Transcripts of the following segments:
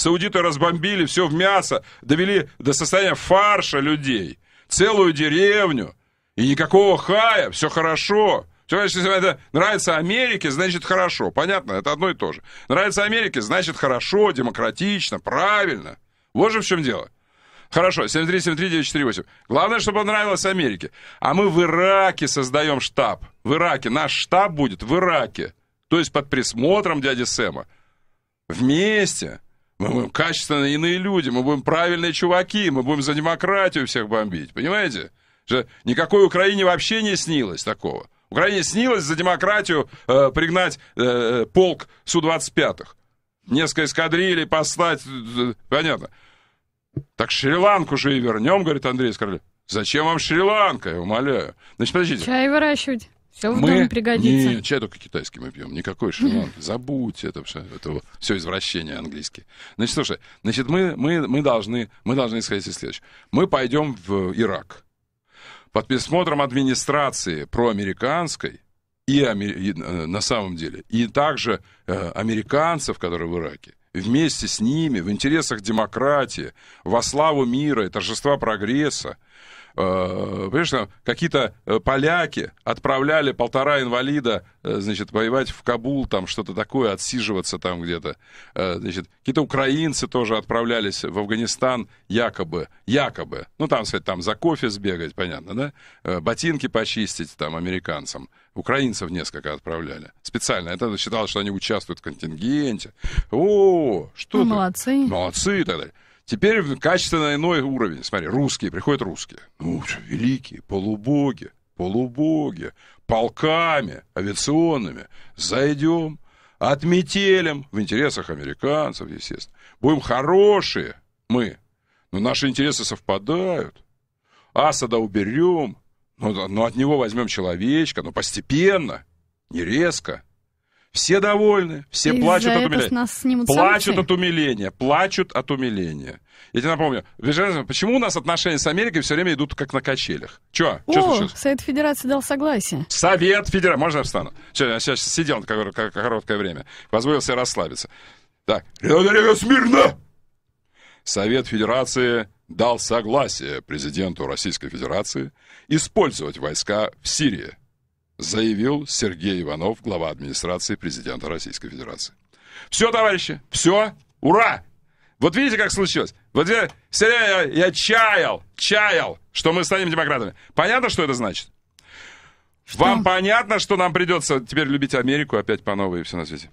Саудиты разбомбили все в мясо, довели до состояния фарша людей, целую деревню. И никакого хая, все хорошо. Все, значит, если это нравится Америке, значит хорошо. Понятно, это одно и то же. Нравится Америке, значит хорошо, демократично, правильно. Вот же в чем дело. Хорошо, 7373948. Главное, чтобы понравилось Америке. А мы в Ираке создаем штаб. В Ираке. Наш штаб будет в Ираке. То есть под присмотром дяди Сэма. Вместе. Мы будем качественные иные люди, мы будем правильные чуваки, мы будем за демократию всех бомбить, понимаете? Же никакой Украине вообще не снилось такого. Украине снилось за демократию э, пригнать э, э полк Су-25-х. Несколько эскадрилей послать, э, э, понятно. Так Шри-Ланку же и вернем, говорит Андрей Скорлев. Зачем вам Шри-Ланка, я умоляю. Значит, подождите. Чай выращивать. Все в мы доме пригодится. Не, чай только китайский мы пьем, никакой шиманки. Забудьте это все, это все извращение английские. Значит, слушай, значит, мы, мы, мы, должны, мы должны исходить из следующего. Мы пойдем в Ирак. Под присмотром администрации проамериканской, и, и э, на самом деле, и также э, американцев, которые в Ираке, вместе с ними, в интересах демократии, во славу мира и торжества прогресса, Э, понимаешь, какие-то э, поляки отправляли полтора инвалида, э, значит, воевать в Кабул, там что-то такое, отсиживаться там где-то. Значит, какие-то украинцы тоже отправлялись в Афганистан якобы, якобы. Ну, там, кстати, там за кофе сбегать, понятно, да? Ботинки почистить там американцам. Украинцев несколько отправляли. Специально. Это считалось, что они участвуют в контингенте. О, что Молодцы. Ты? Молодцы и так далее. Теперь качественно иной уровень. Смотри, русские, приходят русские. Ну, великие, полубоги, полубоги, полками авиационными. Зайдем, отметелем в интересах американцев, естественно. Будем хорошие мы, но наши интересы совпадают. Асада уберем, но, но от него возьмем человечка, но постепенно, не резко. Все довольны, все и плачут от умиления. плачут санкции? от умиления, плачут от умиления. Я тебе напомню, почему у нас отношения с Америкой все время идут как на качелях? Че? О, Че случилось? Совет Федерации дал согласие. Совет Федерации. Можно я встану? Че, я сейчас сидел как, короткое время. Позволил себе расслабиться. Так. Рядовика смирно! Совет Федерации дал согласие президенту Российской Федерации использовать войска в Сирии заявил Сергей Иванов, глава администрации президента Российской Федерации. Все, товарищи, все, ура! Вот видите, как случилось? Вот я, э, все я, я чаял, чаял, что мы станем демократами. Понятно, что это значит? Что? Вам понятно, что нам придется теперь любить Америку опять по новой и все на свете?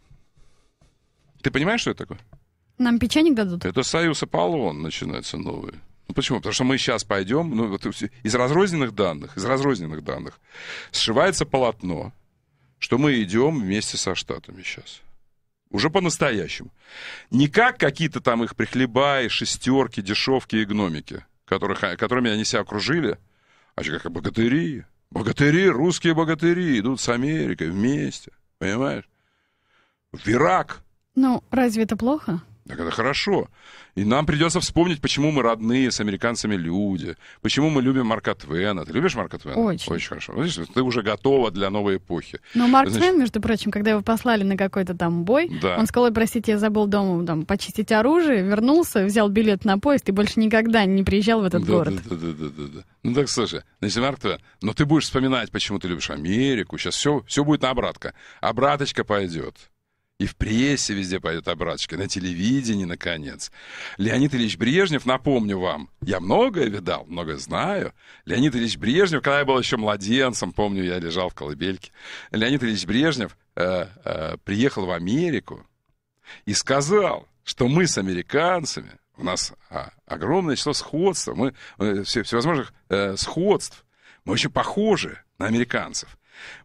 Ты понимаешь, что это такое? Нам печенье дадут? Это союз Аполлон начинается новый. Ну почему? Потому что мы сейчас пойдем, ну, вот из разрозненных данных, из разрозненных данных сшивается полотно, что мы идем вместе со штатами сейчас. Уже по-настоящему. Не как какие-то там их прихлебаи, шестерки, дешевки и гномики, которых, а, которыми они себя окружили, а как богатыри. Богатыри, русские богатыри идут с Америкой вместе. Понимаешь? В Ирак. Ну, разве это плохо? Так это хорошо. И нам придется вспомнить, почему мы родные с американцами люди, почему мы любим Марка Твена. Ты любишь Марка Твена? Очень. Очень хорошо. Ну, видишь, ты уже готова для новой эпохи. Но Марк Значит... Твен, между прочим, когда его послали на какой-то там бой, да. он сказал, простите, я забыл дома там, почистить оружие, вернулся, взял билет на поезд и больше никогда не приезжал в этот да, город. Да, да, да, да, да. Ну так слушай, значит, Марк Твен, но ты будешь вспоминать, почему ты любишь Америку, сейчас все, все будет на обратка. Обраточка пойдет. И в прессе везде пойдет обраточка, на телевидении, наконец. Леонид Ильич Брежнев, напомню вам, я многое видал, многое знаю. Леонид Ильич Брежнев, когда я был еще младенцем, помню, я лежал в колыбельке. Леонид Ильич Брежнев э, э, приехал в Америку и сказал, что мы с американцами, у нас а, огромное число сходств, мы э, все всевозможных э, сходств, мы очень похожи на американцев.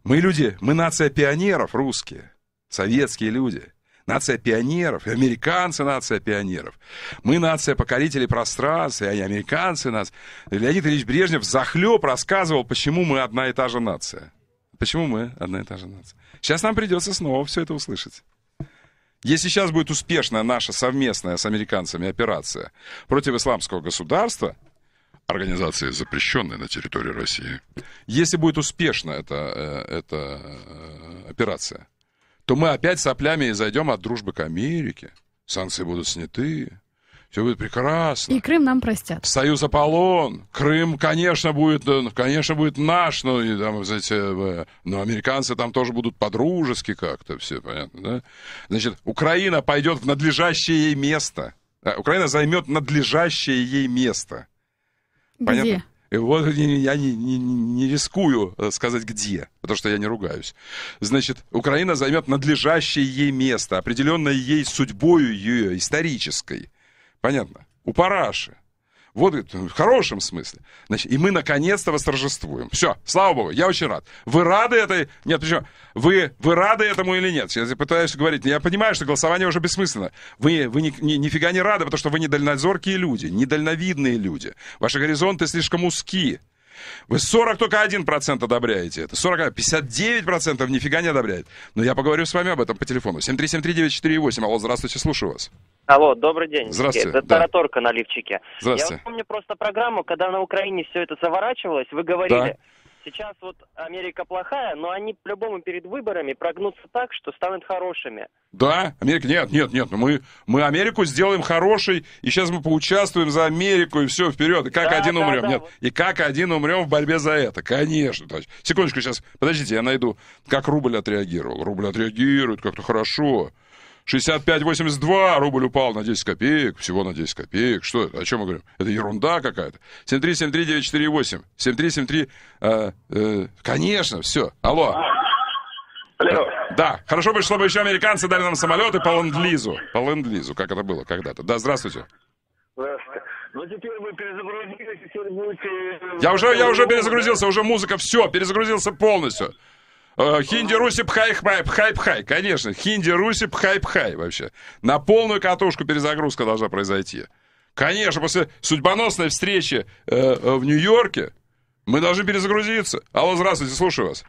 Мы люди, мы нация пионеров русские советские люди. Нация пионеров, и американцы нация пионеров. Мы нация покорителей пространства, и американцы нас. Леонид Ильич Брежнев захлеб рассказывал, почему мы одна и та же нация. Почему мы одна и та же нация. Сейчас нам придется снова все это услышать. Если сейчас будет успешная наша совместная с американцами операция против исламского государства, организации, запрещенной на территории России. Если будет успешна эта, э, эта э, операция, то мы опять соплями зайдем от дружбы к Америке. Санкции будут сняты. Все будет прекрасно. И Крым нам простят. Союз Аполлон. Крым, конечно, будет, э, конечно, будет наш, но, и, там, знаете, э, но американцы там тоже будут по-дружески как-то, все понятно, да? Значит, Украина пойдет в надлежащее ей место. Украина займет надлежащее ей место. Где? И Вот я не, не, не рискую э, сказать где, потому что я не ругаюсь. Значит, Украина займет надлежащее ей место, определенное ей судьбою ее исторической. Понятно? У Параши. Вот э, в хорошем смысле. Значит, и мы наконец-то восторжествуем. Все, слава богу, я очень рад. Вы рады этой... Нет, причем, вы, вы рады этому или нет? Я пытаюсь говорить. Я понимаю, что голосование уже бессмысленно. Вы, вы ни, ни, нифига не рады, потому что вы недальнозоркие люди, недальновидные люди. Ваши горизонты слишком узкие. Вы 40 только 1% одобряете это. 40, 59% а, нифига не одобряет. Но я поговорю с вами об этом по телефону. 7373948. Алло, здравствуйте, слушаю вас. Алло, добрый день. Здравствуйте. Это да. Тараторка на лифчике. Здравствуйте. Я помню просто программу, когда на Украине все это заворачивалось, вы говорили... Да Сейчас вот Америка плохая, но они по-любому перед выборами прогнутся так, что станут хорошими. Да, Америка, нет, нет, нет, ну, мы, мы Америку сделаем хорошей, и сейчас мы поучаствуем за Америку, и все, вперед, и как да, один да, умрем, да, нет, вот. и как один умрем в борьбе за это, конечно. Товарищ. Секундочку, сейчас, подождите, я найду, как рубль отреагировал. Рубль отреагирует как-то хорошо. 65,82, рубль упал на 10 копеек, всего на 10 копеек. Что это? О чем мы говорим? Это ерунда какая-то. 7373948, 7373, э, э, конечно, все. Алло. Алло. Да, хорошо бы, чтобы еще американцы дали нам самолеты по ленд-лизу. По ленд-лизу, как это было когда-то. Да, здравствуйте. Здравствуйте. Ну, теперь вы перезагрузились, теперь будете... Э, я уже, я уже э, перезагрузился, уже музыка, все, перезагрузился полностью. Э, хинди Руси пхай пхай пхай пхай, конечно. Хинди Руси пхай пхай вообще. На полную катушку перезагрузка должна произойти. Конечно, после судьбоносной встречи э, э в Нью-Йорке мы должны перезагрузиться. Алло, здравствуйте, слушаю вас.